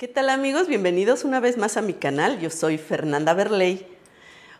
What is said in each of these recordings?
¿Qué tal amigos? Bienvenidos una vez más a mi canal. Yo soy Fernanda Berley.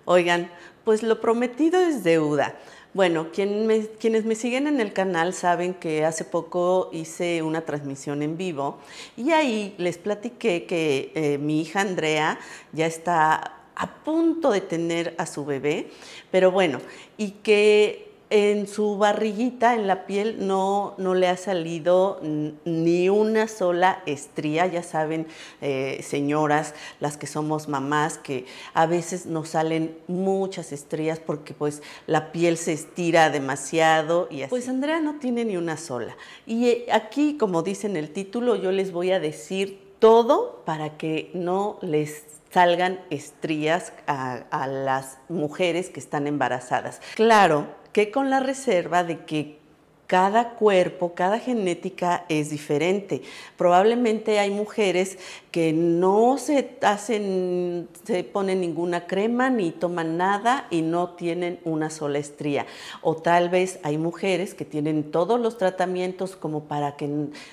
Oigan, pues lo prometido es deuda. Bueno, quienes me siguen en el canal saben que hace poco hice una transmisión en vivo y ahí les platiqué que eh, mi hija Andrea ya está a punto de tener a su bebé, pero bueno, y que en su barriguita, en la piel, no, no le ha salido ni una sola estría. Ya saben, eh, señoras, las que somos mamás, que a veces nos salen muchas estrías porque pues la piel se estira demasiado y así. Pues Andrea no tiene ni una sola. Y eh, aquí, como dice en el título, yo les voy a decir todo para que no les salgan estrías a las mujeres que están embarazadas. Claro, que con la reserva de que cada cuerpo, cada genética es diferente. Probablemente hay mujeres que no se hacen, se ponen ninguna crema ni toman nada y no tienen una sola estría. O tal vez hay mujeres que tienen todos los tratamientos como para que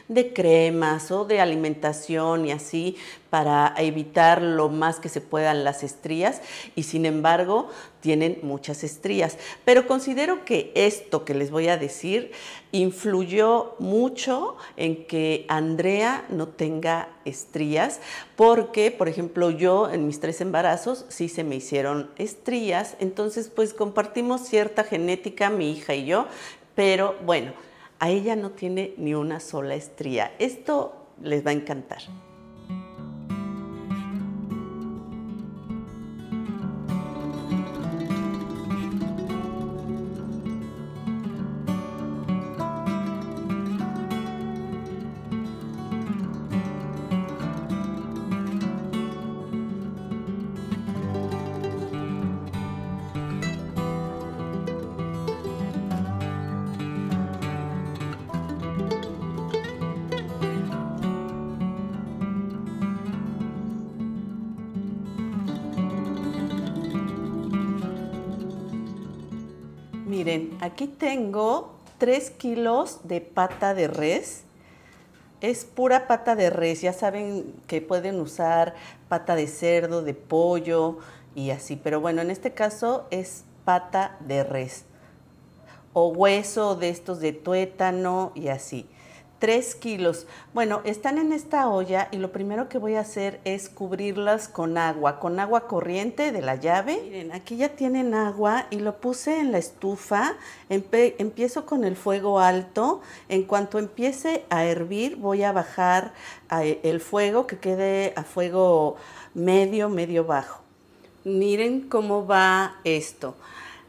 de cremas o de alimentación y así, para evitar lo más que se puedan las estrías y sin embargo tienen muchas estrías. Pero considero que esto que les voy a decir influyó mucho en que Andrea no tenga estrías porque, por ejemplo, yo en mis tres embarazos sí se me hicieron estrías, entonces pues compartimos cierta genética mi hija y yo, pero bueno, a ella no tiene ni una sola estría. Esto les va a encantar. 3 kilos de pata de res. Es pura pata de res, ya saben que pueden usar pata de cerdo, de pollo y así, pero bueno, en este caso es pata de res o hueso de estos de tuétano y así. 3 kilos. Bueno, están en esta olla y lo primero que voy a hacer es cubrirlas con agua, con agua corriente de la llave. Miren, aquí ya tienen agua y lo puse en la estufa. empiezo con el fuego alto. En cuanto empiece a hervir, voy a bajar e-, el fuego, que quede a fuego medio, medio bajo. Miren cómo va esto.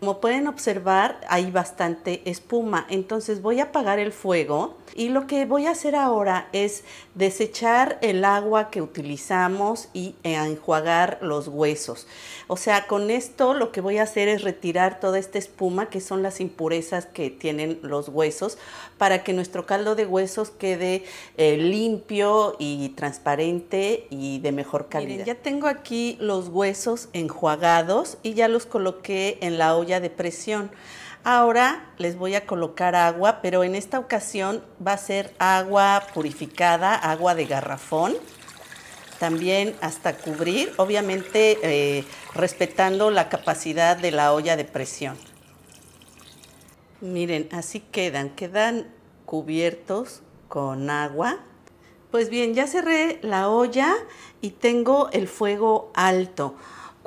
Como pueden observar, hay bastante espuma, entonces voy a apagar el fuego y lo que voy a hacer ahora es desechar el agua que utilizamos y eh, enjuagar los huesos. O sea, con esto lo que voy a hacer es retirar toda esta espuma que son las impurezas que tienen los huesos para que nuestro caldo de huesos quede eh, limpio y transparente y de mejor calidad. ya tengo aquí los huesos enjuagados y ya los coloqué en la olla de presión. Ahora les voy a colocar agua, pero en esta ocasión va a ser agua purificada, agua de garrafón. También hasta cubrir, obviamente eh, respetando la capacidad de la olla de presión. Miren, así quedan, quedan cubiertos con agua. Pues bien, ya cerré la olla y tengo el fuego alto.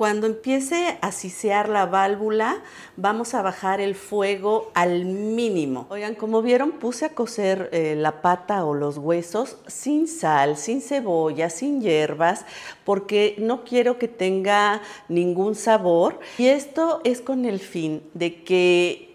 Cuando empiece a sisear la válvula, vamos a bajar el fuego al mínimo. Oigan, como vieron, puse a cocer eh, la pata o los huesos sin sal, sin cebolla, sin hierbas, porque no quiero que tenga ningún sabor. Y esto es con el fin de que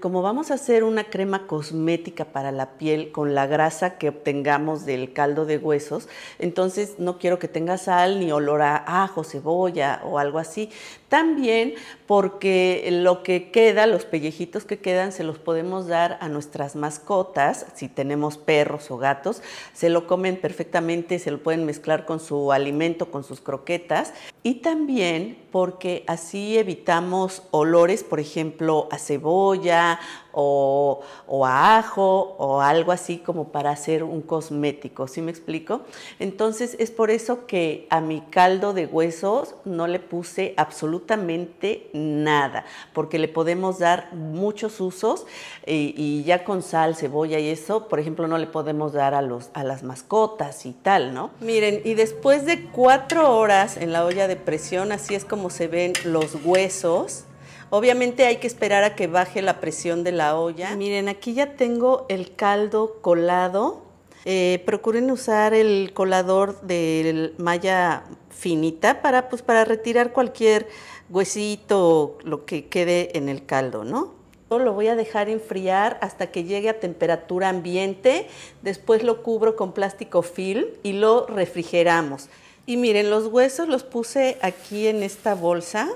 como vamos a hacer una crema cosmética para la piel con la grasa que obtengamos del caldo de huesos, entonces no quiero que tenga sal ni olor a ajo, cebolla o algo así. También porque lo que queda, los pellejitos que quedan, se los podemos dar a nuestras mascotas, si tenemos perros o gatos, se lo comen perfectamente, se lo pueden mezclar con su alimento, con sus croquetas. Y también porque así evitamos olores, por ejemplo, a cebolla o, a ajo o algo así como para hacer un cosmético, ¿sí me explico? Entonces es por eso que a mi caldo de huesos no le puse absolutamente nada, porque le podemos dar muchos usos y, y ya con sal, cebolla y eso, por ejemplo, no le podemos dar a, los, a las mascotas y tal, ¿no? Miren, y después de cuatro horas en la olla de presión, así es como se ven los huesos. Obviamente hay que esperar a que baje la presión de la olla. Miren, aquí ya tengo el caldo colado. Eh, procuren usar el colador de malla finita para, pues, para retirar cualquier huesito lo que quede en el caldo, ¿no? lo voy a dejar enfriar hasta que llegue a temperatura ambiente, después lo cubro con plástico film y lo refrigeramos. Y miren, los huesos los puse aquí en esta bolsa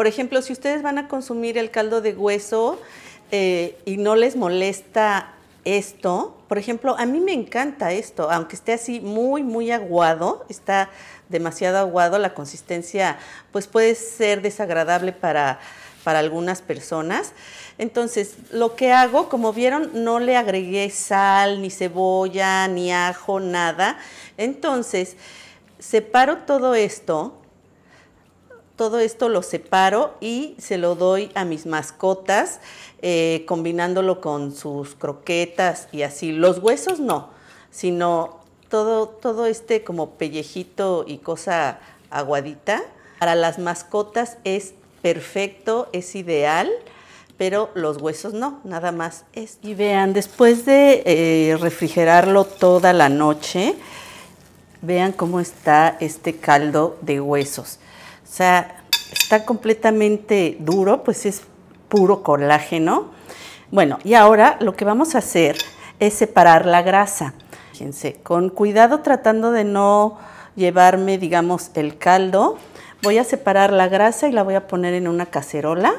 por ejemplo, si ustedes van a consumir el caldo de hueso eh, y no les molesta esto, por ejemplo, a mí me encanta esto, aunque esté así muy, muy aguado, está demasiado aguado, la consistencia pues puede ser desagradable para, para algunas personas. Entonces, lo que hago, como vieron, no le agregué sal, ni cebolla, ni ajo, nada. Entonces, separo todo esto todo esto lo separo y se lo doy a mis mascotas, eh, combinándolo con sus croquetas y así. Los huesos no, sino todo, todo este como pellejito y cosa aguadita. Para las mascotas es perfecto, es ideal pero los huesos no, nada más es. Y vean, después de eh, refrigerarlo toda la noche, vean cómo está este caldo de huesos. O sea, está completamente duro, pues es puro colágeno. Bueno, y ahora lo que vamos a hacer es separar la grasa. Fíjense, con cuidado tratando de no llevarme, digamos, el caldo. Voy a separar la grasa y la voy a poner en una cacerola.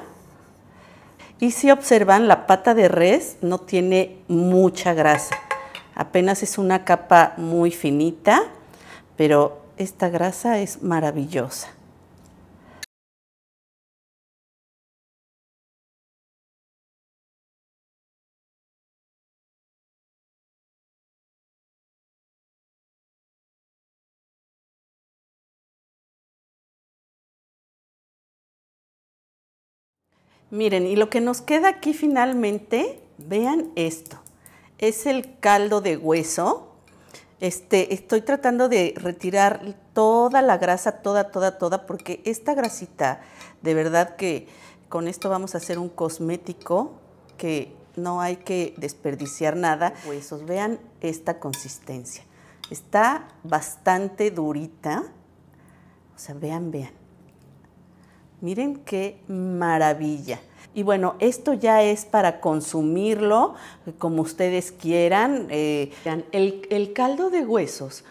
Y si observan, la pata de res no tiene mucha grasa. Apenas es una capa muy finita, pero esta grasa es maravillosa. Miren, y lo que nos queda aquí finalmente, vean esto, es el caldo de hueso. Este, estoy tratando de retirar toda la grasa, toda, toda, toda, porque esta grasita, de verdad que con esto vamos a hacer un cosmético que no hay que desperdiciar nada. Huesos, vean esta consistencia. Está bastante durita. O sea, vean, vean. Miren qué maravilla. Y bueno, esto ya es para consumirlo como ustedes quieran. Eh, el, caldo de huesos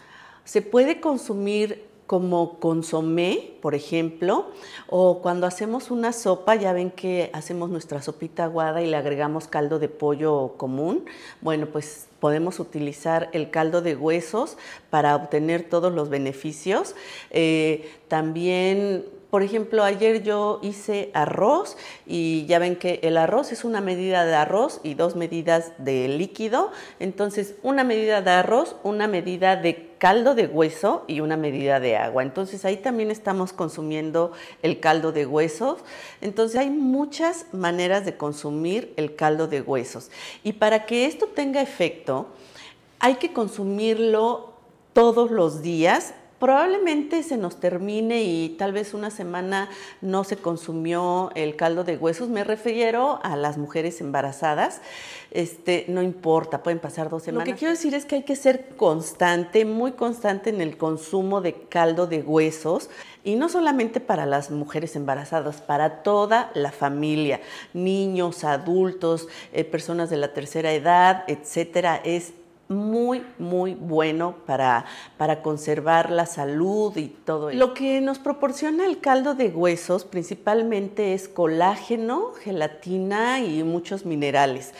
se puede consumir como consomé, por ejemplo, o cuando hacemos una sopa, ya ven que hacemos nuestra sopita aguada y le agregamos caldo de pollo común. Bueno, pues podemos utilizar el caldo de huesos para obtener todos los beneficios. Eh, también por ejemplo, ayer yo hice arroz y ya ven que el arroz es una medida de arroz y dos medidas de líquido. Entonces, una medida de arroz, una medida de caldo de hueso y una medida de agua. Entonces ahí también estamos consumiendo el caldo de huesos. Entonces hay muchas maneras de consumir el caldo de huesos. Y para que esto tenga efecto, hay que consumirlo todos los días probablemente se nos termine y tal vez una semana no se consumió el caldo de huesos. Me refiero a las mujeres embarazadas. Este, no importa, pueden pasar dos semanas. Lo que quiero decir es que hay que ser constante, muy constante en el consumo de caldo de huesos. Y no solamente para las mujeres embarazadas, para toda la familia, niños, adultos, eh, personas de la tercera edad, etcétera. Es muy, muy bueno para, para conservar la salud y todo Lo que nos proporciona el caldo de huesos principalmente es colágeno, gelatina y muchos minerales.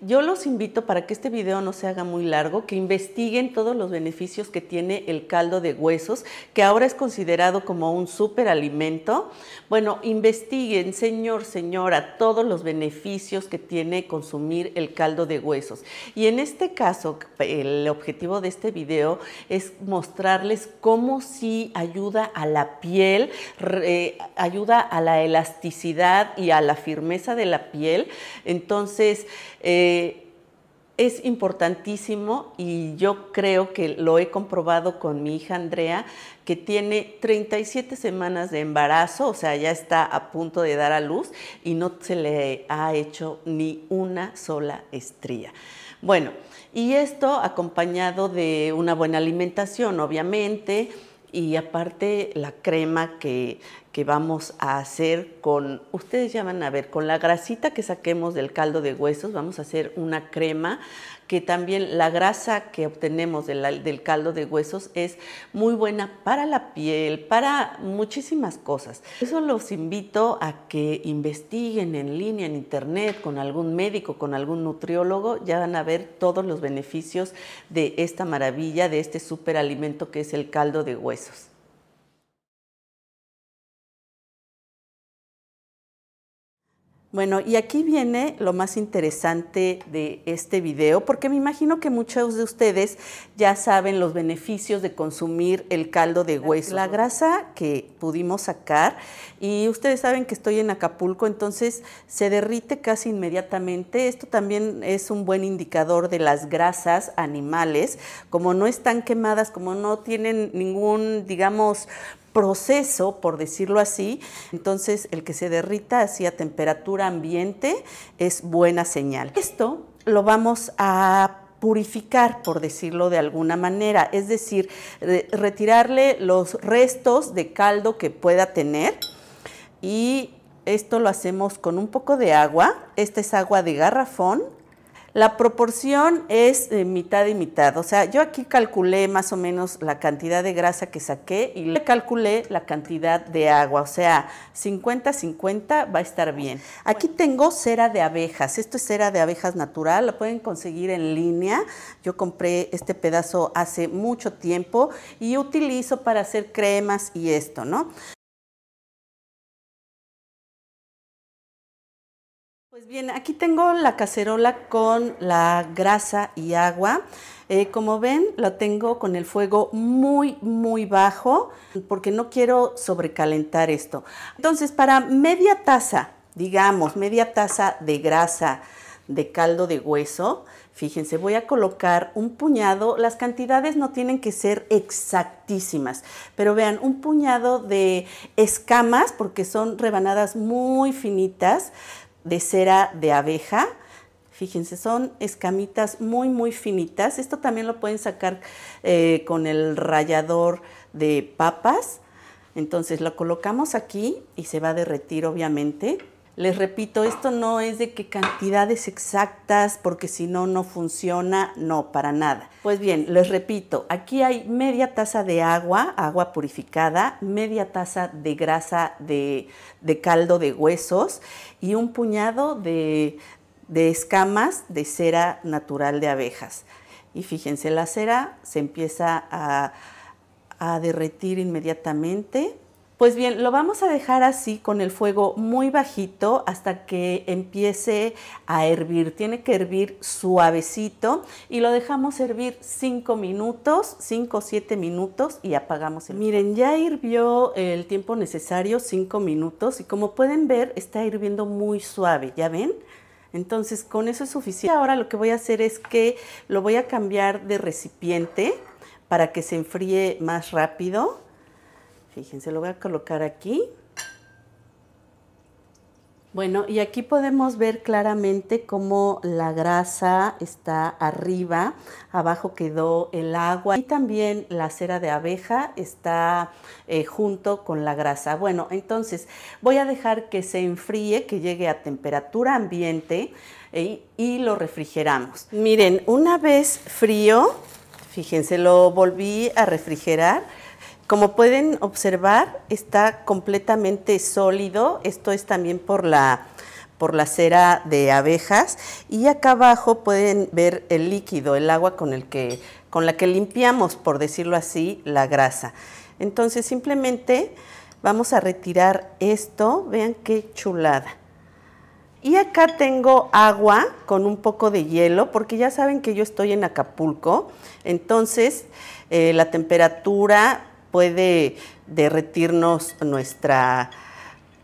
Yo los invito para que este video no se haga muy largo, que investiguen todos los beneficios que tiene el caldo de huesos, que ahora es considerado como un superalimento. Bueno, investiguen, señor, señora, todos los beneficios que tiene consumir el caldo de huesos. Y en este caso, el objetivo de este video es mostrarles cómo sí ayuda a la piel, eh, ayuda a la elasticidad y a la firmeza de la piel. Entonces, eh, es importantísimo y yo creo que lo he comprobado con mi hija Andrea, que tiene 37 semanas de embarazo, o sea, ya está a punto de dar a luz y no se le ha hecho ni una sola estría. Bueno, y esto acompañado de una buena alimentación, obviamente, y aparte la crema que, vamos a hacer con, ustedes ya van a ver, con la grasita que saquemos del caldo de huesos, vamos a hacer una crema que también la grasa que obtenemos del caldo de huesos es muy buena para la piel, para muchísimas cosas. Eso los invito a que investiguen en línea, en internet, con algún médico, con algún nutriólogo, ya van a ver todos los beneficios de esta maravilla, de este superalimento que es el caldo de huesos. Bueno, y aquí viene lo más interesante de este video, porque me imagino que muchos de ustedes ya saben los beneficios de consumir el caldo de hueso, la grasa que pudimos sacar. Y ustedes saben que estoy en Acapulco, entonces se derrite casi inmediatamente. Esto también es un buen indicador de las grasas animales, como no están quemadas, como no tienen ningún, digamos, proceso, por decirlo así. Entonces, el que se derrita hacia temperatura ambiente es buena señal. Esto lo vamos a purificar, por decirlo de alguna manera, es decir, retirarle los restos de caldo que pueda tener y esto lo hacemos con un poco de agua, esta es agua de garrafón la proporción es mitad y mitad, o sea, yo aquí calculé más o menos la cantidad de grasa que saqué y le calculé la cantidad de agua, o sea, 50-50 va a estar bien. Aquí tengo cera de abejas, esto es cera de abejas natural, la pueden conseguir en línea, yo compré este pedazo hace mucho tiempo y utilizo para hacer cremas y esto, ¿no? Pues bien, aquí tengo la cacerola con la grasa y agua. Eh, como ven, la tengo con el fuego muy, muy bajo porque no quiero sobrecalentar esto. Entonces, para media taza, digamos, media taza de grasa de caldo de hueso, fíjense, voy a colocar un puñado, las cantidades no tienen que ser exactísimas, pero vean, un puñado de escamas, porque son rebanadas muy finitas, de cera de abeja. Fíjense, son escamitas muy, muy finitas. Esto también lo pueden sacar eh, con el rallador de papas. Entonces lo colocamos aquí y se va a derretir obviamente les repito, esto no es de que cantidades exactas, porque si no, no funciona, no, para nada. Pues bien, les repito, aquí hay media taza de agua, agua purificada, media taza de grasa de, caldo de huesos y un puñado de, escamas de cera natural de abejas. Y fíjense, la cera se empieza a derretir inmediatamente pues bien, lo vamos a dejar así con el fuego muy bajito hasta que empiece a hervir. Tiene que hervir suavecito y lo dejamos hervir 5 minutos, 5 o 7 minutos y apagamos el Miren, ya hirvió el tiempo necesario, 5 minutos, y como pueden ver está hirviendo muy suave, ¿ya ven? Entonces con eso es suficiente. Ahora lo que voy a hacer es que lo voy a cambiar de recipiente para que se enfríe más rápido. Fíjense, lo voy a colocar aquí. Bueno, y aquí podemos ver claramente cómo la grasa está arriba, abajo quedó el agua y también la cera de abeja está eh, junto con la grasa. Bueno, entonces voy a dejar que se enfríe, que llegue a temperatura ambiente eh, y lo refrigeramos. Miren, una vez frío, fíjense, lo volví a refrigerar como pueden observar, está completamente sólido. Esto es también por la, por la cera de abejas. Y acá abajo pueden ver el líquido, el agua con, el que, con la que limpiamos, por decirlo así, la grasa. Entonces simplemente vamos a retirar esto. Vean qué chulada. Y acá tengo agua con un poco de hielo, porque ya saben que yo estoy en Acapulco, entonces eh, la temperatura puede derretirnos nuestra,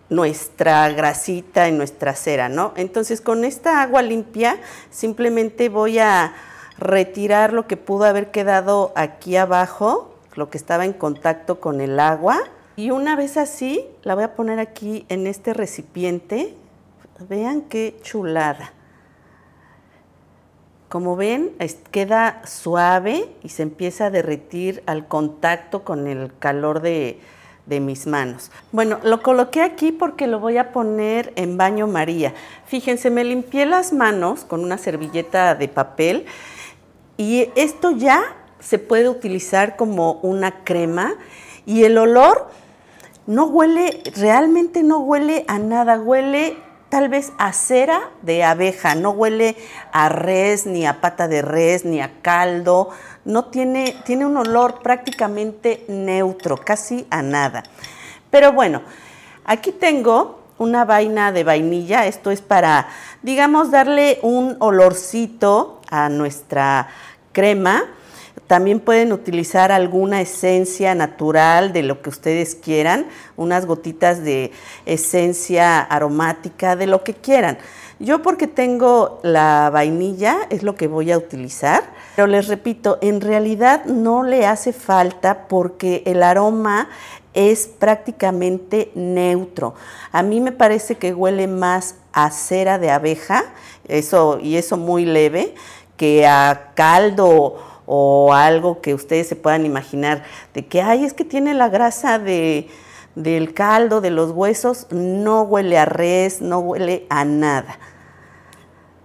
nuestra grasita y nuestra cera, ¿no? Entonces con esta agua limpia simplemente voy a retirar lo que pudo haber quedado aquí abajo, lo que estaba en contacto con el agua. Y una vez así, la voy a poner aquí en este recipiente. Vean qué chulada. Como ven, queda suave y se empieza a derretir al contacto con el calor de, mis manos. Bueno, lo coloqué aquí porque lo voy a poner en baño María. Fíjense, me limpié las manos con una servilleta de papel y esto ya se puede utilizar como una crema y el olor no huele, realmente no huele a nada, huele tal vez a cera de abeja, no huele a res, ni a pata de res, ni a caldo, no tiene, tiene un olor prácticamente neutro, casi a nada. Pero bueno, aquí tengo una vaina de vainilla, esto es para, digamos, darle un olorcito a nuestra crema también pueden utilizar alguna esencia natural de lo que ustedes quieran, unas gotitas de esencia aromática, de lo que quieran. Yo porque tengo la vainilla es lo que voy a utilizar, pero les repito, en realidad no le hace falta porque el aroma es prácticamente neutro. A mí me parece que huele más a cera de abeja, eso y eso muy leve, que a caldo o algo que ustedes se puedan imaginar de que, hay, es que tiene la grasa de, del caldo, de los huesos, no huele a res, no huele a nada.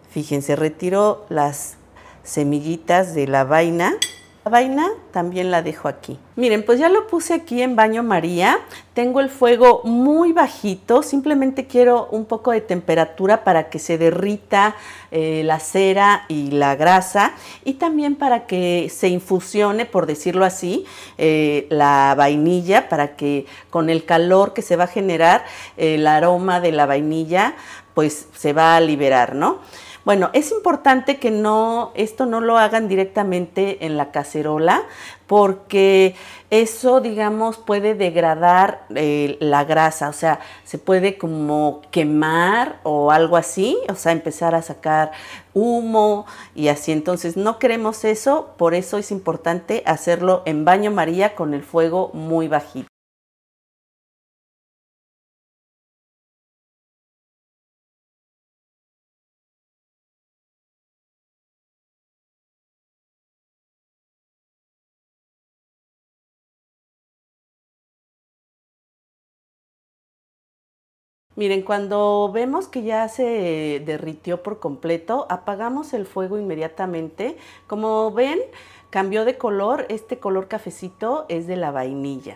Fíjense, retiro las semillitas de la vaina. La vaina también la dejo aquí. Miren, pues ya lo puse aquí en baño María. Tengo el fuego muy bajito. Simplemente quiero un poco de temperatura para que se derrita eh, la cera y la grasa. Y también para que se infusione, por decirlo así, eh, la vainilla. Para que con el calor que se va a generar, el aroma de la vainilla, pues se va a liberar, ¿no? Bueno, es importante que no, esto no lo hagan directamente en la cacerola porque eso, digamos, puede degradar eh, la grasa, o sea, se puede como quemar o algo así, o sea, empezar a sacar humo y así. Entonces, no queremos eso, por eso es importante hacerlo en baño María con el fuego muy bajito. Miren, cuando vemos que ya se derritió por completo, apagamos el fuego inmediatamente. Como ven, cambió de color. Este color cafecito es de la vainilla.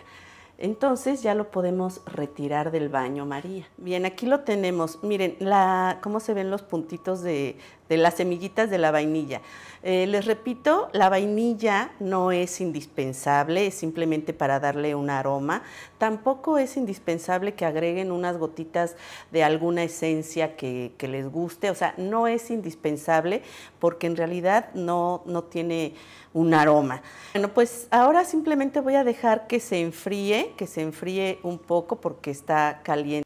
Entonces ya lo podemos retirar del baño María. Bien, aquí lo tenemos. Miren la, cómo se ven los puntitos de, de las semillitas de la vainilla. Eh, les repito, la vainilla no es indispensable, es simplemente para darle un aroma. Tampoco es indispensable que agreguen unas gotitas de alguna esencia que, que les guste. O sea, no es indispensable porque en realidad no, no tiene un aroma. Bueno, pues ahora simplemente voy a dejar que se enfríe, que se enfríe un poco porque está caliente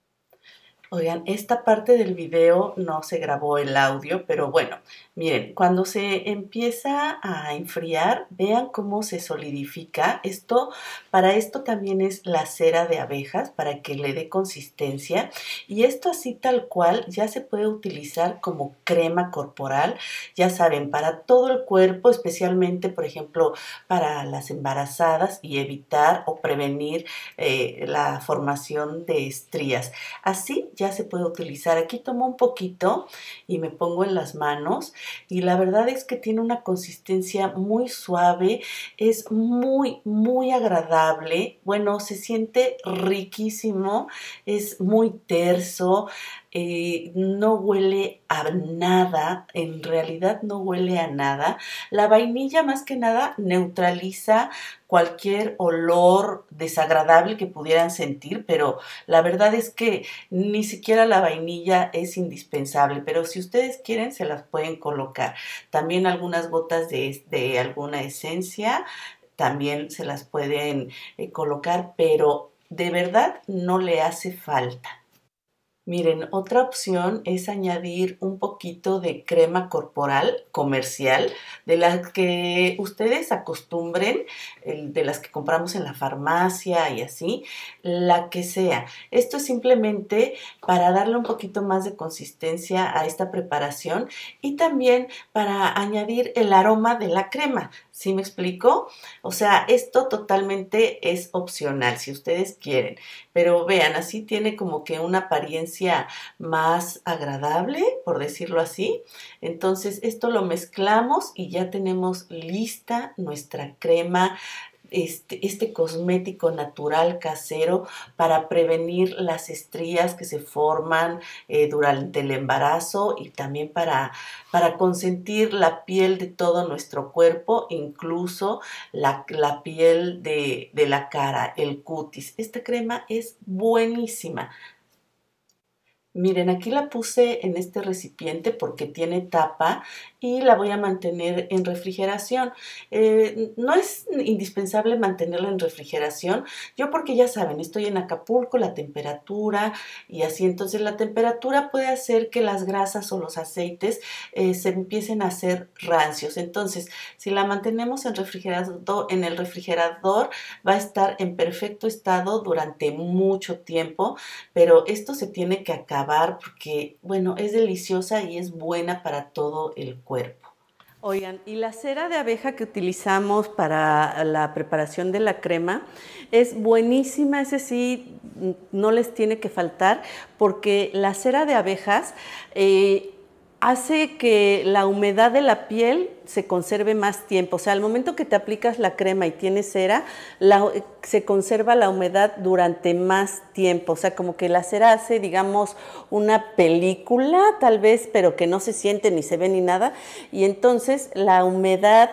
Oigan, esta parte del video no se grabó el audio, pero bueno, miren, cuando se empieza a enfriar, vean cómo se solidifica. Esto, para esto también es la cera de abejas, para que le dé consistencia. Y esto así tal cual ya se puede utilizar como crema corporal, ya saben, para todo el cuerpo, especialmente, por ejemplo, para las embarazadas y evitar o prevenir eh, la formación de estrías. Así ya se puede utilizar. Aquí tomo un poquito y me pongo en las manos y la verdad es que tiene una consistencia muy suave, es muy, muy agradable. Bueno, se siente riquísimo, es muy terso, eh, no huele a nada, en realidad no huele a nada. La vainilla más que nada neutraliza cualquier olor desagradable que pudieran sentir, pero la verdad es que ni siquiera la vainilla es indispensable, pero si ustedes quieren se las pueden colocar. También algunas gotas de, alguna esencia también se las pueden eh, colocar, pero de verdad no le hace falta. Miren, otra opción es añadir un poquito de crema corporal comercial, de las que ustedes acostumbren, de las que compramos en la farmacia y así, la que sea. Esto es simplemente para darle un poquito más de consistencia a esta preparación y también para añadir el aroma de la crema. ¿Sí me explico? O sea, esto totalmente es opcional si ustedes quieren pero vean, así tiene como que una apariencia más agradable, por decirlo así. Entonces esto lo mezclamos y ya tenemos lista nuestra crema este, este, cosmético natural casero para prevenir las estrías que se forman eh, durante el embarazo y también para, para consentir la piel de todo nuestro cuerpo, incluso la, piel de, de la cara, el cutis. Esta crema es buenísima. Miren, aquí la puse en este recipiente porque tiene tapa y la voy a mantener en refrigeración. Eh, no es indispensable mantenerla en refrigeración, yo porque ya saben, estoy en Acapulco, la temperatura y así entonces la temperatura puede hacer que las grasas o los aceites eh, se empiecen a hacer rancios. Entonces, si la mantenemos en, refrigerado en el refrigerador, va a estar en perfecto estado durante mucho tiempo, pero esto se tiene que acabar porque, bueno, es deliciosa y es buena para todo el cuerpo cuerpo. Oigan, y la cera de abeja que utilizamos para la preparación de la crema es buenísima, ese sí mm, no les tiene que faltar, porque la cera de abejas eh, hace que la humedad de la piel se conserve más tiempo. O sea, al momento que te aplicas la crema y tienes cera, se conserva la humedad durante más tiempo. O sea, como que la cera hace, digamos, una película tal vez, pero que no se siente ni se ve ni nada. Y entonces la humedad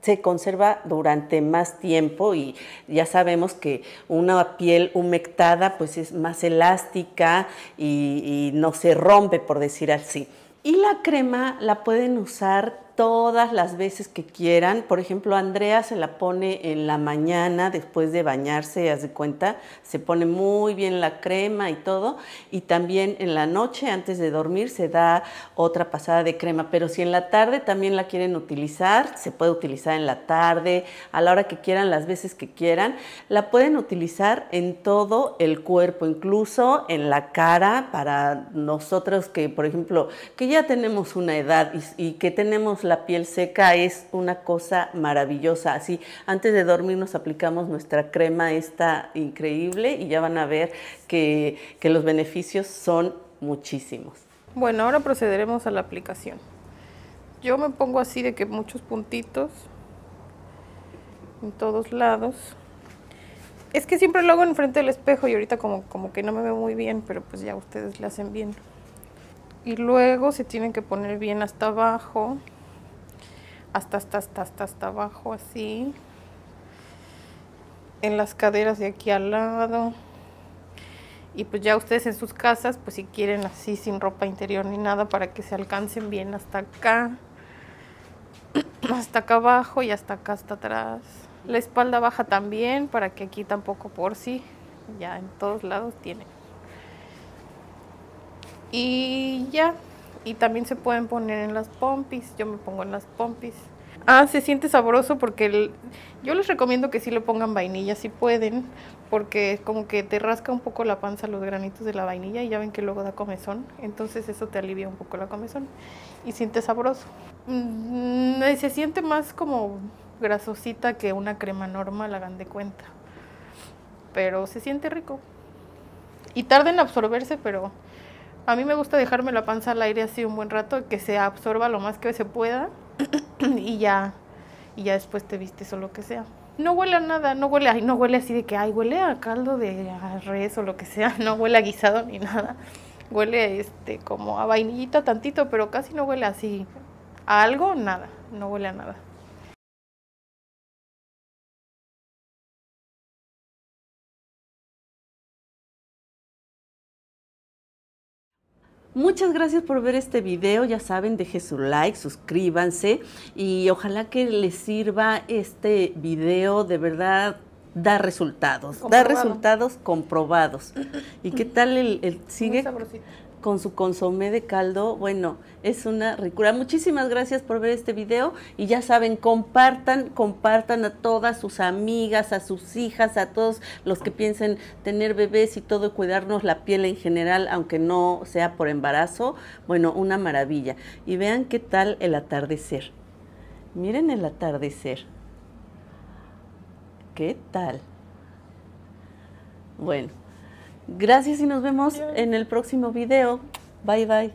se conserva durante más tiempo y ya sabemos que una piel humectada pues es más elástica y no se rompe, por decir así. Y la crema la pueden usar todas las veces que quieran. Por ejemplo, Andrea se la pone en la mañana después de bañarse, haz de cuenta, se pone muy bien la crema y todo. Y también en la noche, antes de dormir, se da otra pasada de crema. Pero si en la tarde también la quieren utilizar, se puede utilizar en la tarde, a la hora que quieran, las veces que quieran. La pueden utilizar en todo el cuerpo, incluso en la cara, para nosotros que, por ejemplo, que ya tenemos una edad y, y que tenemos la la piel seca es una cosa maravillosa. Así, antes de dormir nos aplicamos nuestra crema esta increíble y ya van a ver que, que los beneficios son muchísimos. Bueno, ahora procederemos a la aplicación. Yo me pongo así de que muchos puntitos en todos lados. Es que siempre lo hago enfrente del espejo y ahorita como, como que no me veo muy bien, pero pues ya ustedes le hacen bien. Y luego se tienen que poner bien hasta abajo hasta, hasta, hasta, hasta, hasta abajo, así. En las caderas de aquí al lado. Y pues ya ustedes en sus casas, pues si quieren así, sin ropa interior ni nada, para que se alcancen bien hasta acá. Hasta acá abajo y hasta acá, hasta atrás. La espalda baja también, para que aquí tampoco por sí. Ya en todos lados tiene Y ya y también se pueden poner en las pompis, yo me pongo en las pompis. Ah, se siente sabroso porque yo les recomiendo que sí le pongan vainilla si pueden, porque es como que te rasca un poco la panza los granitos de la vainilla y ya ven que luego da comezón, entonces eso te alivia un poco la comezón y siente sabroso. Mm, eh, se siente más como grasosita que una crema normal, hagan de cuenta, pero se siente rico. Y tarda en absorberse, pero a mí me gusta dejarme la panza al aire así un buen rato, que se absorba lo más que se pueda y ya y ya después te vistes o lo que sea. No huele a nada, no huele, a, no huele así de que ay, huele a caldo de res o lo que sea, no huele a guisado ni nada. Huele este como a vainillita tantito, pero casi no huele así a algo, nada, no huele a nada. Muchas gracias por ver este video, ya saben, dejen su like, suscríbanse y ojalá que les sirva este video, de verdad da resultados, da resultados comprobados. ¿Y qué tal el, el sigue? con su consomé de caldo. Bueno, es una ricura. Muchísimas gracias por ver este video y ya saben, compartan, compartan a todas sus amigas, a sus hijas, a todos los que piensen tener bebés y todo, cuidarnos la piel en general, aunque no sea por embarazo. Bueno, una maravilla. Y vean qué tal el atardecer. Miren el atardecer. ¿Qué tal? Bueno. Gracias y nos vemos en el próximo video. Bye bye.